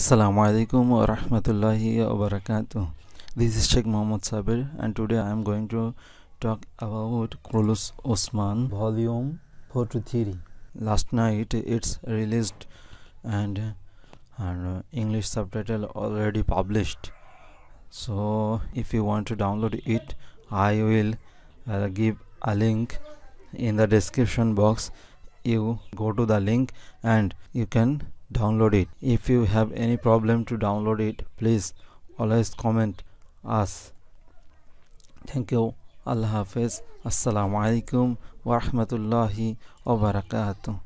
Assalamu alaikum wa rahmatullahi wa barakatuh. This is Sheikh Mohammed Sabir and today I am going to talk about Qulus Osman volume 4 Last night it's released and, and English subtitle already published. So if you want to download it I will uh, give a link in the description box. You go to the link and you can download it if you have any problem to download it please always comment us thank you allah hafiz assalamu alaikum wa rahmatullahi wa barakatuh